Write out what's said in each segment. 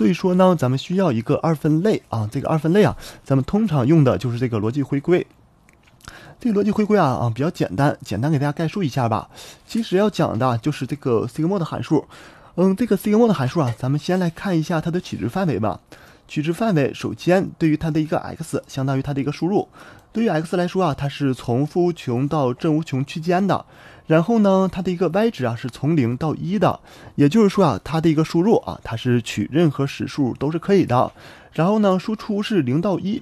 所以说呢，咱们需要一个二分类啊，这个二分类啊，咱们通常用的就是这个逻辑回归。这个逻辑回归啊啊比较简单，简单给大家概述一下吧。其实要讲的就是这个 sigmoid 函数。嗯，这个 sigmoid 函数啊，咱们先来看一下它的取值范围吧。取值范围，首先对于它的一个 x，相当于它的一个输入，对于 x 来说啊，它是从负无穷到正无穷区间的，然后呢，它的一个 y 值啊是从零到一的，也就是说啊，它的一个输入啊，它是取任何实数都是可以的，然后呢，输出是零到一，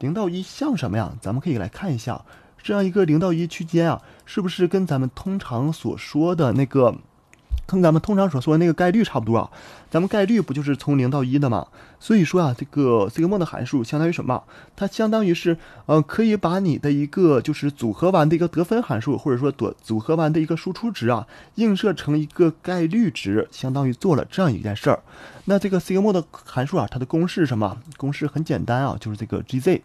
零到一像什么呀？咱们可以来看一下，这样一个零到一区间啊，是不是跟咱们通常所说的那个？跟咱们通常所说的那个概率差不多啊，咱们概率不就是从零到一的吗？所以说啊，这个 s i g m a 的函数相当于什么？它相当于是，呃，可以把你的一个就是组合完的一个得分函数，或者说组组合完的一个输出值啊，映射成一个概率值，相当于做了这样一件事儿。那这个 s i g m a 的函数啊，它的公式什么？公式很简单啊，就是这个 gz，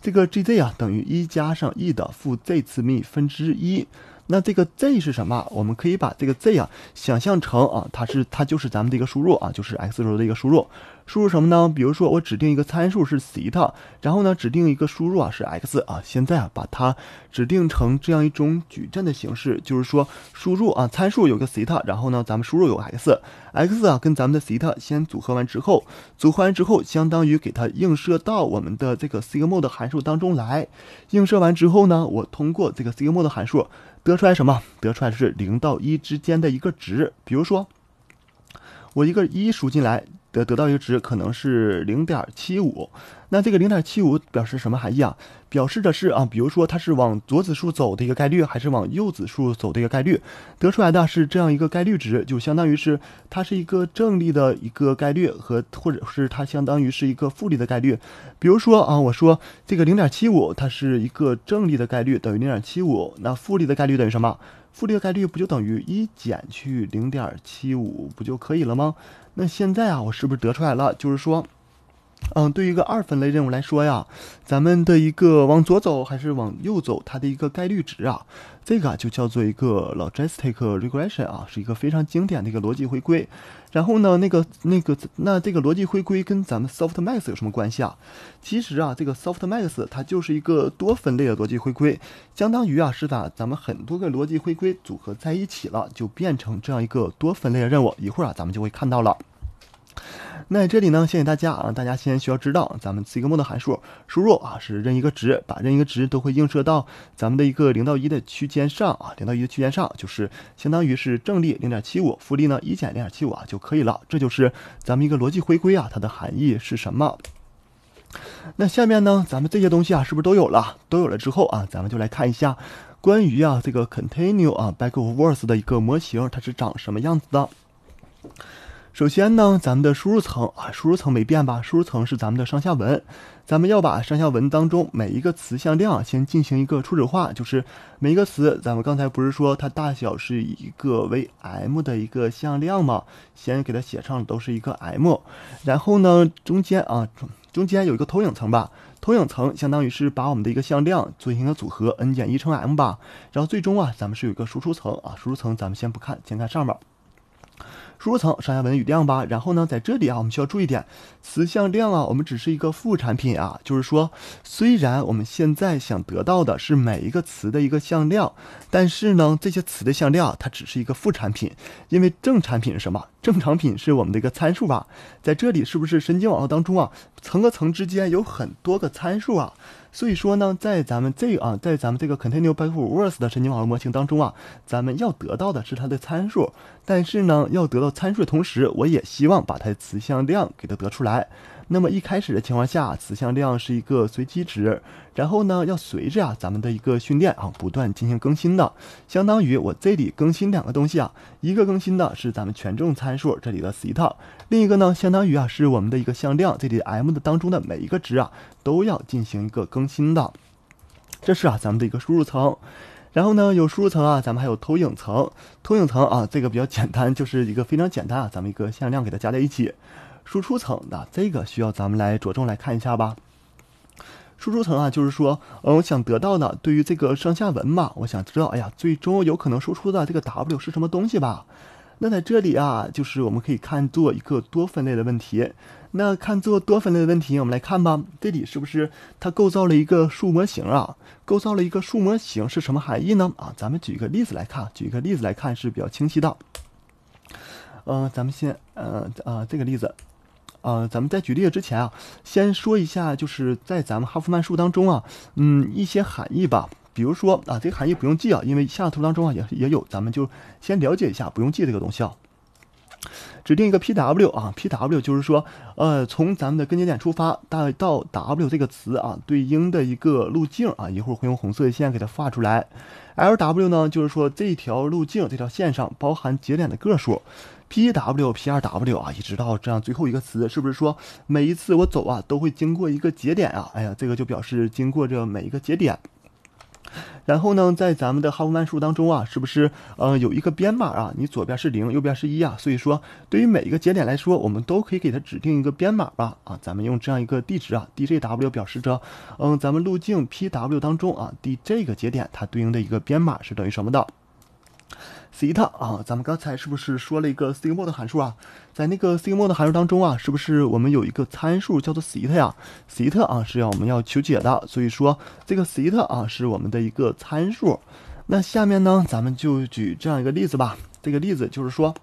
这个 gz 啊等于一加上 e 的负 z 次幂分之一。那这个 z 是什么？我们可以把这个 z 啊想象成啊，它是它就是咱们的一个输入啊，就是 x 轴的一个输入。输入什么呢？比如说我指定一个参数是 theta，然后呢指定一个输入啊是 x 啊。现在啊把它指定成这样一种矩阵的形式，就是说输入啊参数有个 theta，然后呢咱们输入有 x x 啊跟咱们的 theta 先组合完之后，组合完之后相当于给它映射到我们的这个 s i g m o d 函数当中来。映射完之后呢，我通过这个 s i g m o d 函数。得出来什么？得出来是零到一之间的一个值。比如说，我一个一数进来，得得到一个值，可能是零点七五。那这个零点七五表示什么含义啊？表示的是啊，比如说它是往左子数走的一个概率，还是往右子数走的一个概率？得出来的是这样一个概率值，就相当于是它是一个正立的一个概率和，或者是它相当于是一个负立的概率。比如说啊，我说这个零点七五，它是一个正立的概率等于零点七五，那负立的概率等于什么？负立的概率不就等于一减去零点七五不就可以了吗？那现在啊，我是不是得出来了？就是说。嗯，对于一个二分类任务来说呀，咱们的一个往左走还是往右走，它的一个概率值啊，这个就叫做一个 logistic regression 啊，是一个非常经典的一个逻辑回归。然后呢，那个、那个、那这个逻辑回归跟咱们 soft max 有什么关系啊？其实啊，这个 soft max 它就是一个多分类的逻辑回归，相当于啊，是把咱们很多个逻辑回归组合在一起了，就变成这样一个多分类的任务。一会儿啊，咱们就会看到了。那这里呢，先给大家啊，大家先需要知道，咱们 s i g m o i 函数输入啊是任一个值，把任一个值都会映射到咱们的一个零到一的区间上啊，零到一的区间上就是相当于是正例零点七五，负例呢一减零点七五啊就可以了。这就是咱们一个逻辑回归啊，它的含义是什么？那下面呢，咱们这些东西啊，是不是都有了？都有了之后啊，咱们就来看一下关于啊这个 c o n t i n u e 啊 backwards of 的一个模型，它是长什么样子的？首先呢，咱们的输入层啊，输入层没变吧？输入层是咱们的上下文，咱们要把上下文当中每一个词向量先进行一个初始化，就是每一个词，咱们刚才不是说它大小是一个为 m 的一个向量吗？先给它写上都是一个 m，然后呢，中间啊，中间有一个投影层吧，投影层相当于是把我们的一个向量进行了组合 n 减一乘 m 吧，然后最终啊，咱们是有一个输出层啊，输出层咱们先不看，先看上面。输入层上下文的语量吧，然后呢，在这里啊，我们需要注意点，词向量啊，我们只是一个副产品啊，就是说，虽然我们现在想得到的是每一个词的一个向量，但是呢，这些词的向量它只是一个副产品，因为正产品是什么？正产品是我们的一个参数吧，在这里是不是神经网络当中啊，层和层之间有很多个参数啊？所以说呢，在咱们这啊，在咱们这个 c o n t i n u e b a c k w o r d s 的神经网络模型当中啊，咱们要得到的是它的参数，但是呢，要得到参数的同时，我也希望把它的词向量给它得出来。那么一开始的情况下，此向量是一个随机值，然后呢，要随着啊咱们的一个训练啊不断进行更新的，相当于我这里更新两个东西啊，一个更新的是咱们权重参数这里的西塔，另一个呢相当于啊是我们的一个向量，这里 m 的当中的每一个值啊都要进行一个更新的，这是啊咱们的一个输入层，然后呢有输入层啊，咱们还有投影层，投影层啊这个比较简单，就是一个非常简单啊，咱们一个向量给它加在一起。输出层的这个需要咱们来着重来看一下吧。输出层啊，就是说，嗯，我想得到的，对于这个上下文嘛，我想知道，哎呀，最终有可能输出的这个 W 是什么东西吧？那在这里啊，就是我们可以看作一个多分类的问题。那看作多分类的问题，我们来看吧。这里是不是它构造了一个树模型啊？构造了一个树模型是什么含义呢？啊，咱们举一个例子来看，举一个例子来看是比较清晰的。嗯，咱们先，呃，啊，这个例子。呃，咱们在举例子之前啊，先说一下，就是在咱们哈夫曼树当中啊，嗯，一些含义吧。比如说啊，这个含义不用记啊，因为下图当中啊也也有，咱们就先了解一下，不用记这个东西啊。指定一个 P W 啊，P W 就是说，呃，从咱们的根节点出发，到到 W 这个词啊，对应的一个路径啊，一会儿会用红色的线给它画出来。L W 呢，就是说这条路径这条线上包含节点的个数。P W P 2 W 啊，一直到这样最后一个词，是不是说每一次我走啊，都会经过一个节点啊？哎呀，这个就表示经过这每一个节点。然后呢，在咱们的哈夫曼树当中啊，是不是呃有一个编码啊？你左边是零，右边是一啊。所以说，对于每一个节点来说，我们都可以给它指定一个编码吧。啊，咱们用这样一个地址啊，D J W 表示着，嗯，咱们路径 P W 当中啊，第这个节点它对应的一个编码是等于什么的？theta 啊，咱们刚才是不是说了一个 s i g m o 的函数啊？在那个 s i g m o 的函数当中啊，是不是我们有一个参数叫做 theta 呀？e t a 啊是要我们要求解的，所以说这个 theta 啊是我们的一个参数。那下面呢，咱们就举这样一个例子吧。这个例子就是说，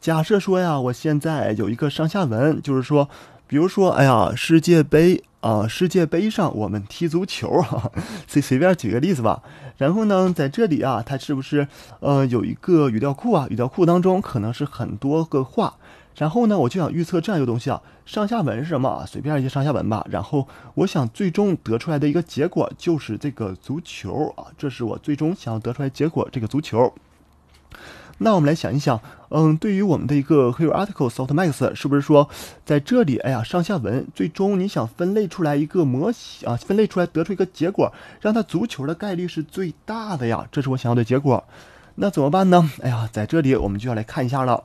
假设说呀，我现在有一个上下文，就是说。比如说，哎呀，世界杯啊！世界杯上我们踢足球啊，随随便举个例子吧。然后呢，在这里啊，它是不是呃有一个语料库啊？语料库当中可能是很多个话。然后呢，我就想预测这样一个东西啊，上下文是什么啊？随便一些上下文吧。然后我想最终得出来的一个结果就是这个足球啊，这是我最终想要得出来结果这个足球。那我们来想一想，嗯，对于我们的一个 Hero Article s o f t Max，是不是说，在这里，哎呀，上下文，最终你想分类出来一个模型啊，分类出来得出一个结果，让它足球的概率是最大的呀，这是我想要的结果。那怎么办呢？哎呀，在这里我们就要来看一下了。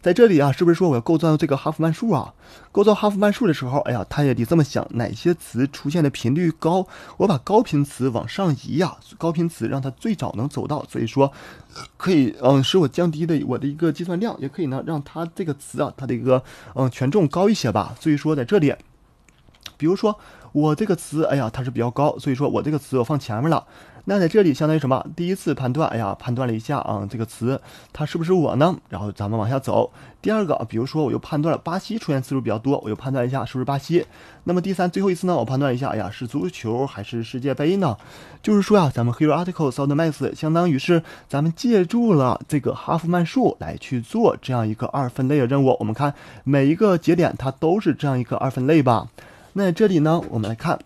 在这里啊，是不是说我要构造这个哈夫曼树啊？构造哈夫曼树的时候，哎呀，他也得这么想，哪些词出现的频率高，我把高频词往上移呀，高频词让它最早能走到，所以说可以，嗯，使我降低的我的一个计算量，也可以呢，让它这个词啊，它的一个嗯权重高一些吧。所以说在这里，比如说。我这个词，哎呀，它是比较高，所以说我这个词我放前面了。那在这里相当于什么？第一次判断，哎呀，判断了一下啊，这个词它是不是我呢？然后咱们往下走。第二个，比如说我又判断了巴西出现次数比较多，我又判断一下是不是巴西。那么第三、最后一次呢，我判断一下，哎呀，是足球还是世界杯呢？就是说呀，咱们 hero article subtext 相当于是咱们借助了这个哈夫曼数来去做这样一个二分类的任务。我们看每一个节点，它都是这样一个二分类吧。那这里呢，我们来看，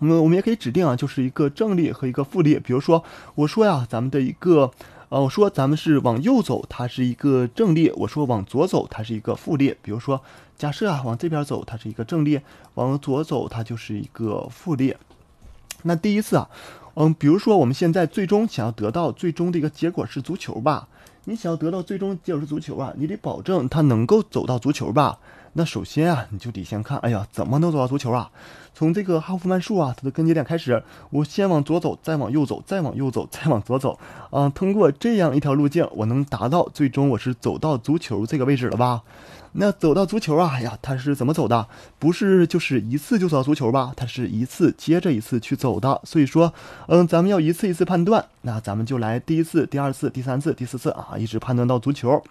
嗯，我们也可以指定啊，就是一个正列和一个负列。比如说，我说呀，咱们的一个，呃，我说咱们是往右走，它是一个正列；我说往左走，它是一个负列。比如说，假设啊，往这边走，它是一个正列；往左走，它就是一个负列。那第一次啊，嗯，比如说我们现在最终想要得到最终的一个结果是足球吧？你想要得到最终结果是足球啊，你得保证它能够走到足球吧？那首先啊，你就得先看，哎呀，怎么能走到足球啊？从这个哈夫曼树啊，它的根节点开始，我先往左走，再往右走，再往右走，再往左走，嗯，通过这样一条路径，我能达到最终我是走到足球这个位置了吧？那走到足球啊，哎呀，它是怎么走的？不是就是一次就走到足球吧？它是一次接着一次去走的，所以说，嗯，咱们要一次一次判断，那咱们就来第一次、第二次、第三次、第四次啊，一直判断到足球。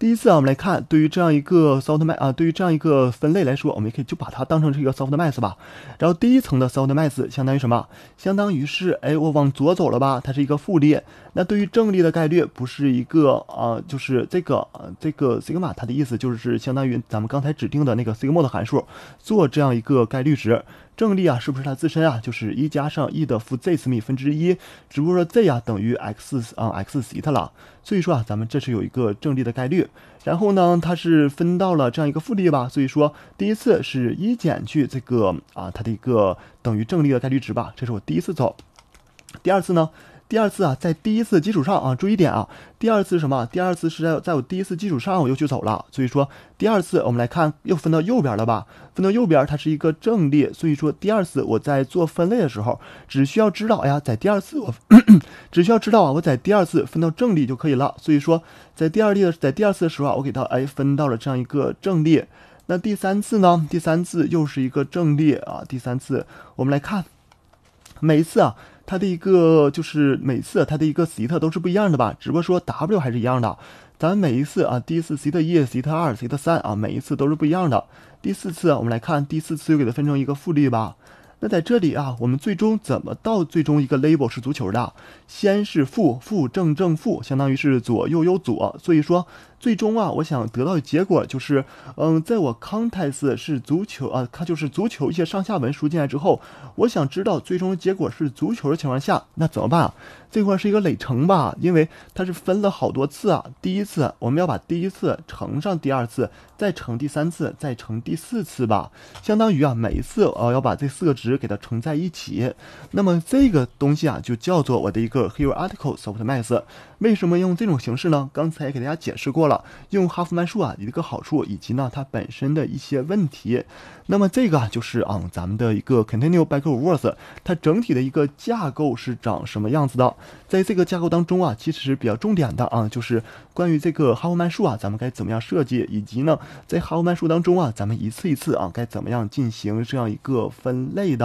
第一次啊，我们来看，对于这样一个 soft max 啊，对于这样一个分类来说，我们可以就把它当成是一个 soft max 吧。然后第一层的 soft max 相当于什么？相当于是，哎，我往左走了吧，它是一个负列。那对于正列的概率，不是一个啊，就是这个这个 sigma 它的意思就是是相当于咱们刚才指定的那个 sigmoid 函数做这样一个概率值。正立啊，是不是它自身啊？就是一加上 e 的负 z 次幂分之一，只不过说 z 啊等于 x 啊 x 西塔了。所以说啊，咱们这是有一个正立的概率，然后呢，它是分到了这样一个负例吧。所以说第一次是一减去这个啊，它的一个等于正立的概率值吧。这是我第一次走，第二次呢？第二次啊，在第一次基础上啊，注意点啊。第二次是什么？第二次是在在我第一次基础上，我又去走了。所以说，第二次我们来看，又分到右边了吧？分到右边，它是一个正列。所以说，第二次我在做分类的时候，只需要知道呀，在第二次我 只需要知道啊，我在第二次分到正列就可以了。所以说，在第二列的在第二次的时候啊，我给它哎分到了这样一个正列。那第三次呢？第三次又是一个正列啊。第三次我们来看，每一次啊。它的一个就是每次它的一个 sit 都是不一样的吧，只不过说 W 还是一样的。咱每一次啊，第一次 sit 一，sit 二，sit 三啊，每一次都是不一样的。第四次我们来看，第四次又给它分成一个复利吧。那在这里啊，我们最终怎么到最终一个 label 是足球的？先是负负正正负，相当于是左右右左。所以说最终啊，我想得到的结果就是，嗯，在我 context 是足球啊，它就是足球一些上下文输进来之后，我想知道最终结果是足球的情况下，那怎么办？这块是一个累乘吧，因为它是分了好多次啊。第一次我们要把第一次乘上第二次，再乘第三次，再乘第四次吧，相当于啊，每一次呃要把这四个值。给它乘在一起，那么这个东西啊就叫做我的一个 h e r o article soft m a x 为什么用这种形式呢？刚才也给大家解释过了，用哈夫曼树啊一个好处以及呢它本身的一些问题。那么这个啊，就是啊咱们的一个 continue back words，它整体的一个架构是长什么样子的？在这个架构当中啊，其实是比较重点的啊，就是关于这个哈夫曼树啊，咱们该怎么样设计，以及呢在哈夫曼树当中啊，咱们一次一次啊该怎么样进行这样一个分类。